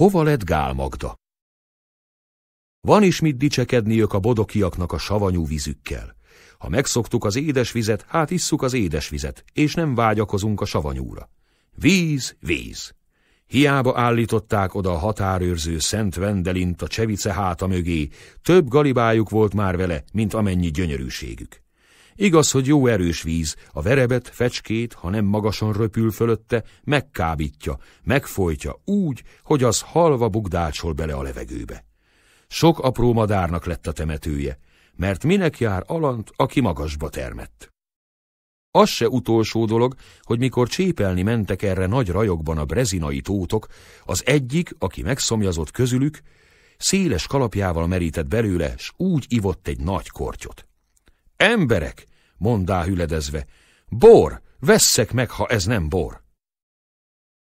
Hova lett Gál Magda? Van is mit dicsekedniük a bodokiaknak a savanyú vízükkel. Ha megszoktuk az édes vizet, hát isszuk az édes vizet, és nem vágyakozunk a savanyúra. Víz, víz! Hiába állították oda a határőrző Szent Vendelint a Csevice háta mögé, több galibájuk volt már vele, mint amennyi gyönyörűségük. Igaz, hogy jó erős víz, a verebet, fecskét, ha nem magasan röpül fölötte, megkábítja, megfojtja úgy, hogy az halva bugdácsol bele a levegőbe. Sok apró madárnak lett a temetője, mert minek jár alant, aki magasba termett. Az se utolsó dolog, hogy mikor csépelni mentek erre nagy rajokban a brezinai tótok, az egyik, aki megszomjazott közülük, széles kalapjával merített belőle, s úgy ivott egy nagy kortyot. Emberek, mondá hüledezve, bor, vesszek meg, ha ez nem bor.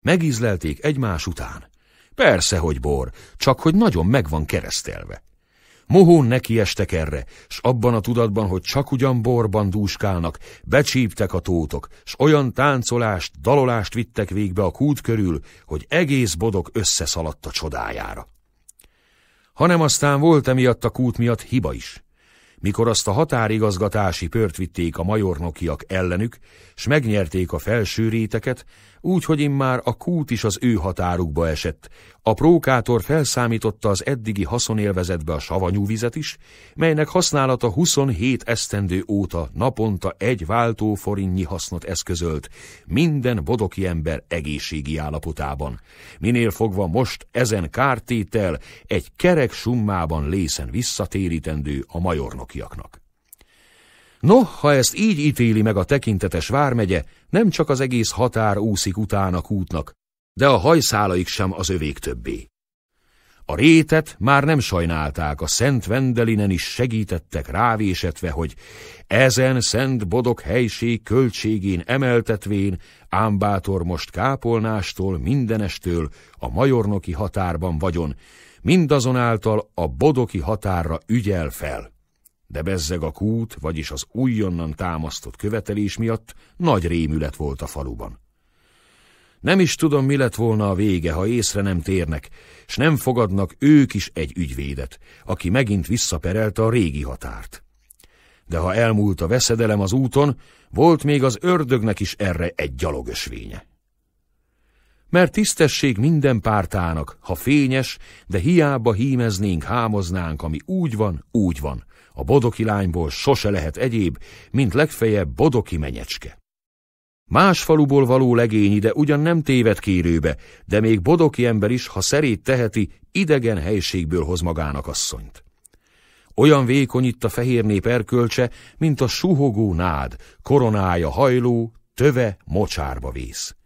Megízlelték egymás után. Persze, hogy bor, csak hogy nagyon meg van keresztelve. Mohón nekiestek erre, s abban a tudatban, hogy csak ugyan borban dúskálnak, becsíptek a tótok, s olyan táncolást, dalolást vittek végbe a kút körül, hogy egész bodok összeszaladt a csodájára. Hanem aztán volt emiatt a kút miatt hiba is mikor azt a határigazgatási pört vitték a majornokiak ellenük, s megnyerték a felső réteket, úgy, hogy immár a kút is az ő határukba esett. A prókátor felszámította az eddigi haszonélvezetbe a savanyú vizet is, melynek használata 27 esztendő óta naponta egy váltó forintnyi hasznot eszközölt, minden bodoki ember egészségi állapotában. Minél fogva most ezen kártétel egy kerek summában lészen visszatérítendő a majornokiaknak. No, ha ezt így ítéli meg a tekintetes vármegye, nem csak az egész határ úszik utána kútnak, de a hajszálaik sem az övék többé. A rétet már nem sajnálták, a Szent Vendelinen is segítettek rávésetve, hogy ezen Szent Bodok helység költségén emeltetvén Ámbátor most kápolnástól, mindenestől a majornoki határban vagyon, mindazonáltal a bodoki határra ügyel fel de bezzeg a kút, vagyis az újonnan támasztott követelés miatt nagy rémület volt a faluban. Nem is tudom, mi lett volna a vége, ha észre nem térnek, s nem fogadnak ők is egy ügyvédet, aki megint visszaperelte a régi határt. De ha elmúlt a veszedelem az úton, volt még az ördögnek is erre egy gyalogösvénye. Mert tisztesség minden pártának, ha fényes, de hiába hímeznénk, hámoznánk, ami úgy van, úgy van – a bodoki lányból sose lehet egyéb, mint legfejebb bodoki menyecske. Más faluból való legény ide ugyan nem téved kérőbe, de még bodoki ember is, ha szerét teheti, idegen helységből hoz magának asszonyt. Olyan vékony itt a fehér nép erkölcse, mint a suhogó nád, koronája hajló, töve mocsárba vész.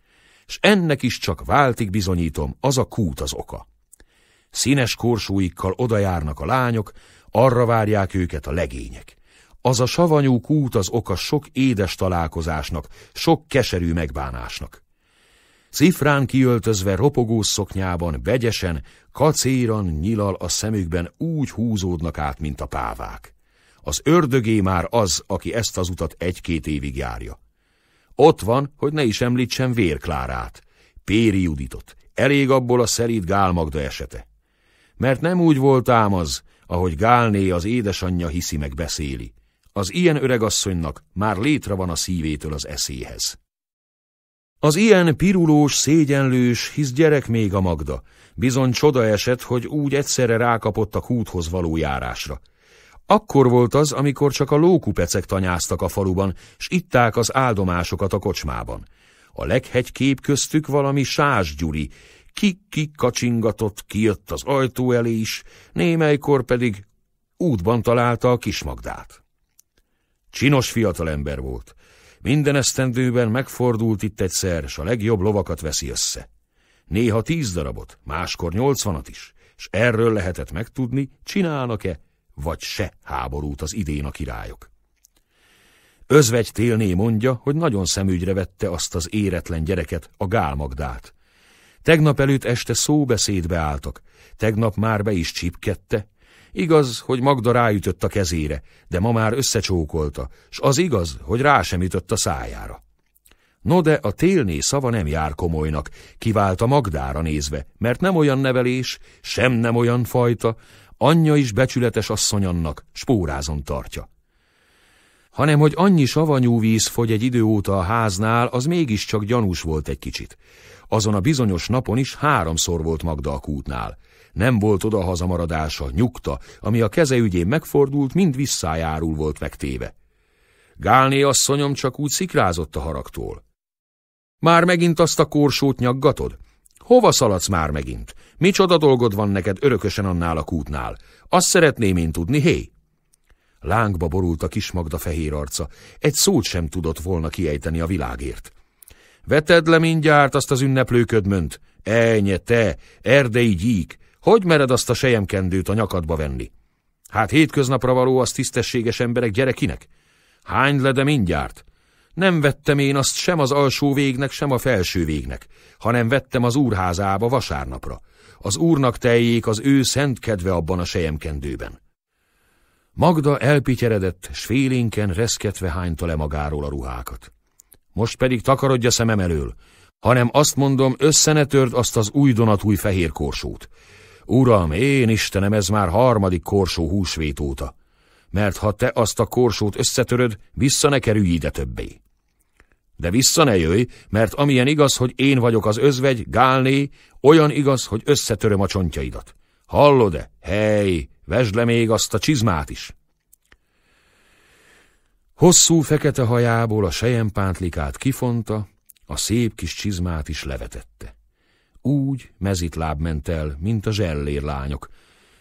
S ennek is csak váltig bizonyítom, az a kút az oka. Színes korsóikkal odajárnak a lányok, arra várják őket a legények. Az a savanyú kút az oka sok édes találkozásnak, sok keserű megbánásnak. Cifrán kiöltözve ropogó szoknyában, vegyesen, kacéran nyilal a szemükben úgy húzódnak át, mint a pávák. Az ördögé már az, aki ezt az utat egy-két évig járja. Ott van, hogy ne is említsen Vérklárát, Péri Juditot, elég abból a szerít gálmagda esete. Mert nem úgy volt ám az, ahogy Gálné az édesanyja hiszi meg beszéli. Az ilyen öregasszonynak már létre van a szívétől az eszéhez. Az ilyen pirulós, szégyenlős, hisz gyerek még a Magda. Bizony csoda esett, hogy úgy egyszerre rákapott a kúthoz való járásra. Akkor volt az, amikor csak a lókupecek tanyáztak a faluban, s itták az áldomásokat a kocsmában. A leghegy kép köztük valami Sás Gyuri, ki-ki kacsingatott, kijött az ajtó elé is, némelykor pedig útban találta a kismagdát. Csinos fiatalember volt. Minden esztendőben megfordult itt egyszer, s a legjobb lovakat veszi össze. Néha tíz darabot, máskor nyolcvanat is, s erről lehetett megtudni, csinálnak-e vagy se háborút az idén a királyok. Özvegy Télné mondja, hogy nagyon szemügyre vette azt az éretlen gyereket, a gálmagdát, Tegnap előtt este szóbeszédbe álltak, tegnap már be is csipkedte. Igaz, hogy Magda ráütött a kezére, de ma már összecsókolta, s az igaz, hogy rá sem ütött a szájára. No de a télné szava nem jár komolynak, kiválta Magdára nézve, mert nem olyan nevelés, sem nem olyan fajta, anyja is becsületes asszony annak, spórázon tartja. Hanem, hogy annyi savanyú víz fogy egy idő óta a háznál, az mégiscsak gyanús volt egy kicsit. Azon a bizonyos napon is háromszor volt Magda a kútnál. Nem volt oda hazamaradása, nyugta, ami a keze ügyén megfordult, mind visszájárul volt megtéve. Gálné asszonyom csak úgy szikrázott a haragtól. Már megint azt a korsót nyaggatod? Hova szaladsz már megint? Micsoda dolgod van neked örökösen annál a kútnál? Azt szeretném én tudni, hé! Lángba borult a kis Magda fehér arca, egy szót sem tudott volna kiejteni a világért. Veted le mindjárt azt az ünneplőködmönt. Elnye, te, erdei gyík, hogy mered azt a sejemkendőt a nyakadba venni? Hát hétköznapra való az tisztességes emberek gyerekinek? Hány le de mindjárt? Nem vettem én azt sem az alsó végnek, sem a felső végnek, hanem vettem az úrházába vasárnapra. Az úrnak teljék az ő szent kedve abban a sejemkendőben. Magda elpityeredett, s félénken reszketve hányta le magáról a ruhákat. Most pedig takarodja szemem elől, hanem azt mondom, összenetörd azt az új fehér korsót. Uram, én Istenem, ez már harmadik korsó húsvét óta. Mert ha te azt a korsót összetöröd, vissza ne kerülj ide többé. De vissza ne jöjj, mert amilyen igaz, hogy én vagyok az özvegy, Gálné, olyan igaz, hogy összetöröm a csontjaidat. Hallod-e? Hely, vesd le még azt a csizmát is! Hosszú fekete hajából a sejempántlikát kifonta, a szép kis csizmát is levetette. Úgy mezitláb ment el, mint a lányok.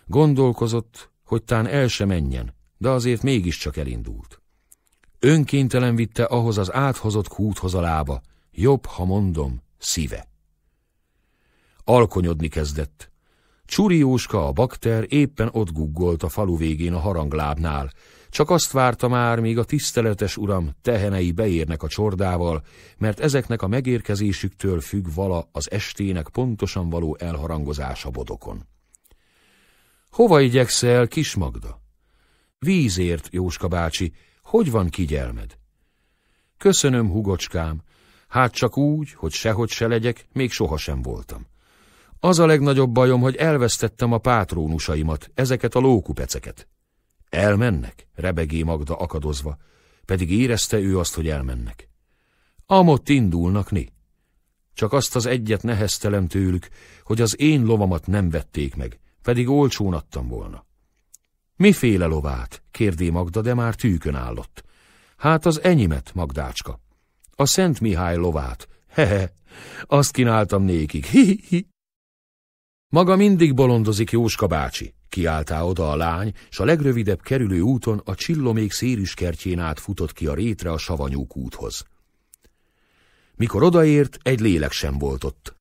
Gondolkozott, hogy tán el se menjen, de azért mégiscsak elindult. Önkéntelen vitte ahhoz az áthozott kúthoz a lába, jobb, ha mondom, szíve. Alkonyodni kezdett. Csurióska a bakter éppen ott guggolt a falu végén a haranglábnál, csak azt várta már, míg a tiszteletes uram tehenei beérnek a csordával, mert ezeknek a megérkezésüktől függ vala az estének pontosan való elharangozása bodokon. Hova igyekszel, kis Magda? Vízért, Jóska bácsi, hogy van kigyelmed? Köszönöm, hugocskám, hát csak úgy, hogy sehogy se legyek, még sohasem voltam. Az a legnagyobb bajom, hogy elvesztettem a pátrónusaimat, ezeket a lókupeceket. Elmennek? rebegé Magda akadozva, pedig érezte ő azt, hogy elmennek. Amott indulnak, né? Csak azt az egyet neheztelem tőlük, hogy az én lovamat nem vették meg, pedig olcsón adtam volna. Miféle lovát? kérdé Magda, de már tűkön állott. Hát az enyimet, Magdácska. A Szent Mihály lovát. Hehe, azt kínáltam nékik. Hi -hi -hi. Maga mindig bolondozik, Jóska bácsi, Kiáltá oda a lány, s a legrövidebb kerülő úton a csillomék kertjén át futott ki a rétre a savanyú úthoz. Mikor odaért, egy lélek sem volt ott.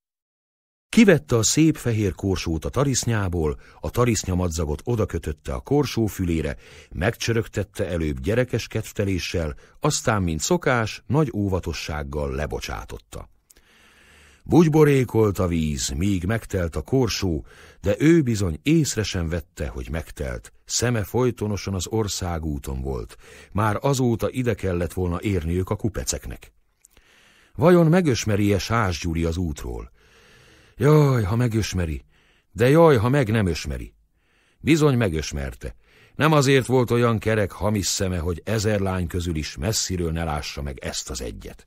Kivette a szép fehér korsót a tarisznyából, a tarisznyamadzagot odakötötte a korsó fülére, megcsörögtette előbb gyerekes kedvteléssel, aztán, mint szokás, nagy óvatossággal lebocsátotta. Bugyborékolt a víz, míg megtelt a korsó, de ő bizony észre sem vette, hogy megtelt. Szeme folytonosan az országúton volt. Már azóta ide kellett volna érniük a kupeceknek. Vajon megösmeri-e Sás Gyuri az útról? Jaj, ha megösmeri, de jaj, ha meg nem ösmeri. Bizony megösmerte. Nem azért volt olyan kerek hamis szeme, hogy ezer lány közül is messziről ne lássa meg ezt az egyet.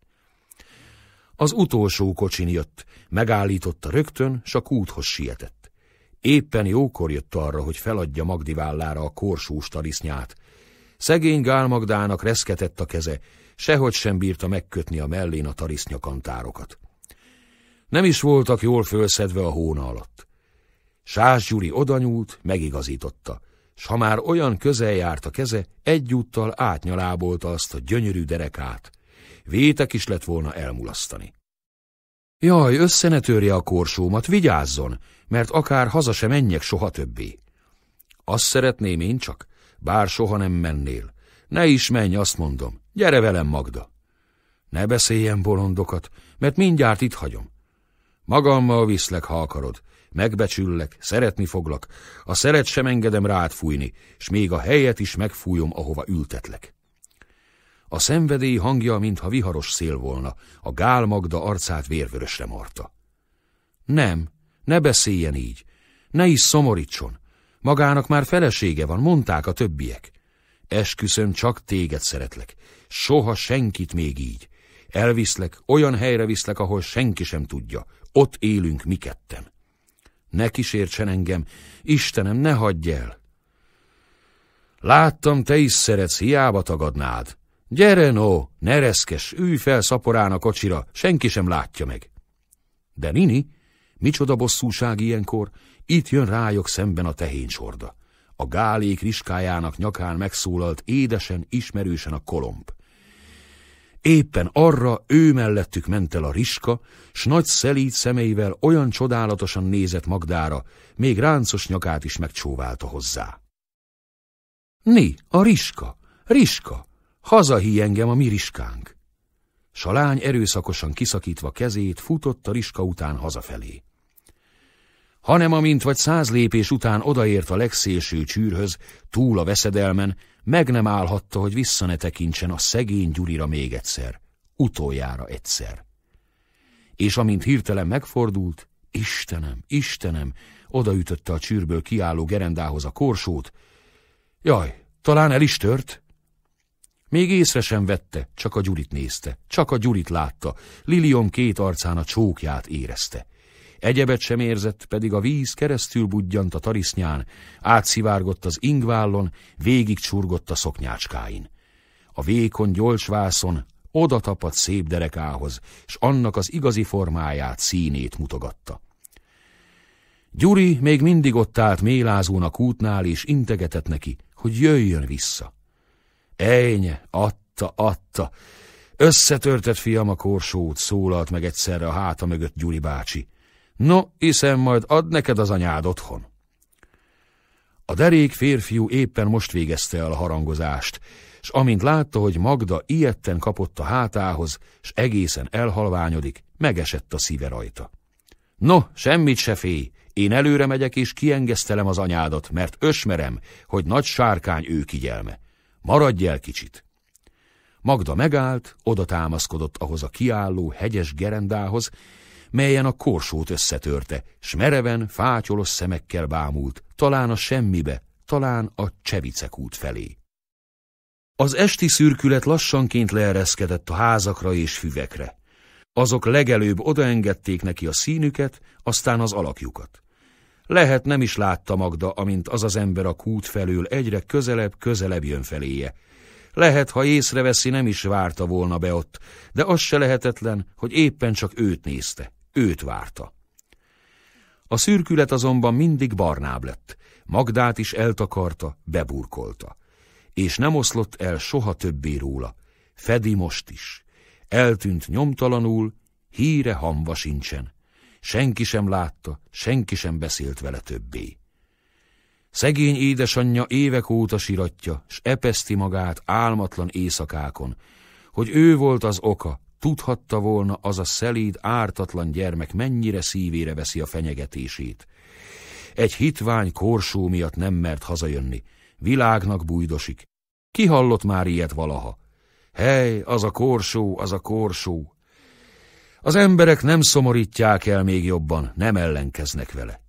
Az utolsó kocsin jött, megállította rögtön, s a kúthoz sietett. Éppen jókor jött arra, hogy feladja Magdi vállára a korsós talisznyát. Szegény Gál Magdának reszketett a keze, sehogy sem bírta megkötni a mellén a tarisznyakantárokat. Nem is voltak jól fölszedve a hóna alatt. Sás Gyuri odanyúlt, megigazította, s ha már olyan közel járt a keze, egyúttal átnyalábolta azt a gyönyörű derekát vétek is lett volna elmulasztani. Jaj, össze ne törje a korsómat, vigyázzon, mert akár haza sem menjek soha többé. Azt szeretném én csak, bár soha nem mennél. Ne is menj, azt mondom, gyere velem, Magda. Ne beszéljen bolondokat, mert mindjárt itt hagyom. Magammal viszlek, ha akarod, megbecsüllek, szeretni foglak, a szeret sem engedem rád fújni, s még a helyet is megfújom, ahova ültetlek. A szenvedély hangja, mintha viharos szél volna, a gál Magda arcát vérvörösre marta. Nem, ne beszéljen így, ne is szomorítson, magának már felesége van, mondták a többiek. Esküszöm, csak téged szeretlek, soha senkit még így. Elviszlek, olyan helyre viszlek, ahol senki sem tudja, ott élünk mi ketten. Ne kísértsen engem, Istenem, ne hagyj el! Láttam, te is szeretsz, hiába tagadnád. Gyere, no, ne reszkes, ülj fel szaporán a kocsira, senki sem látja meg. De Nini, micsoda bosszúság ilyenkor, itt jön rájuk szemben a tehén sorda. A gálék riskájának nyakán megszólalt édesen, ismerősen a kolomb. Éppen arra ő mellettük ment el a riska, s nagy szelíd szemeivel olyan csodálatosan nézett Magdára, még ráncos nyakát is megcsóválta hozzá. Ni, a riska, riska, Hazahi engem a mi riskánk. S a lány erőszakosan kiszakítva kezét futott a riska után hazafelé. Hanem amint vagy száz lépés után odaért a legszélső csűrhöz, túl a veszedelmen, meg nem állhatta, hogy vissza ne tekintsen a szegény Gyurira még egyszer, utoljára egyszer. És amint hirtelen megfordult, Istenem, Istenem, odaütötte a csűrből kiálló gerendához a korsót. Jaj, talán el is tört? Még észre sem vette, csak a Gyurit nézte, csak a Gyurit látta, Lilion két arcán a csókját érezte. Egyebet sem érzett, pedig a víz keresztül budjant a tarisznyán, átszivárgott az ingvállon, végig csurgott a szoknyácskáin. A vékony gyolcsvászon oda tapadt szép derekához, s annak az igazi formáját, színét mutogatta. Gyuri még mindig ott állt mélázón a kútnál, és integetett neki, hogy jöjjön vissza. Ejnye, adta, adta. Összetörtett fiam a korsót, szólalt meg egyszerre a háta mögött Gyuri bácsi. No, hiszen majd ad neked az anyád otthon. A derék férfiú éppen most végezte el a harangozást, s amint látta, hogy Magda ilyetten kapott a hátához, s egészen elhalványodik, megesett a szíve rajta. No, semmit se félj, én előre megyek és kiengesztelem az anyádat, mert ösmerem, hogy nagy sárkány ő kigyelme. Maradj el kicsit! Magda megállt, oda támaszkodott ahhoz a kiálló hegyes gerendához, melyen a korsót összetörte, s mereven, fátyolos szemekkel bámult, talán a semmibe, talán a Csevicek út felé. Az esti szürkület lassanként leereszkedett a házakra és füvekre. Azok legelőbb odaengedték neki a színüket, aztán az alakjukat. Lehet nem is látta Magda, amint az az ember a kút felül egyre közelebb-közelebb jön feléje. Lehet, ha észreveszi, nem is várta volna be ott, de az se lehetetlen, hogy éppen csak őt nézte, őt várta. A szürkület azonban mindig barnább lett, Magdát is eltakarta, beburkolta. És nem oszlott el soha többé róla, fedi most is. Eltűnt nyomtalanul, híre hamva sincsen. Senki sem látta, senki sem beszélt vele többé. Szegény édesanyja évek óta siratja, s epeszti magát álmatlan éjszakákon, hogy ő volt az oka, tudhatta volna az a szelíd, ártatlan gyermek mennyire szívére veszi a fenyegetését. Egy hitvány korsó miatt nem mert hazajönni, világnak bújdosik. Ki hallott már ilyet valaha? Hely, az a korsó, az a korsó, az emberek nem szomorítják el még jobban, nem ellenkeznek vele.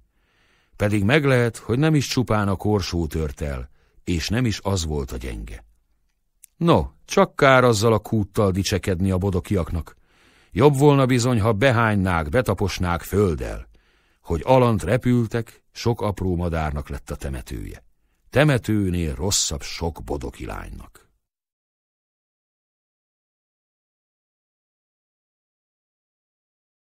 Pedig meg lehet, hogy nem is csupán a korsó tört el, és nem is az volt a gyenge. No, csak kár azzal a kúttal dicsekedni a bodokiaknak. Jobb volna bizony, ha behánynák, betaposnák földdel, hogy alant repültek, sok apró madárnak lett a temetője. Temetőnél rosszabb sok bodoki lánynak.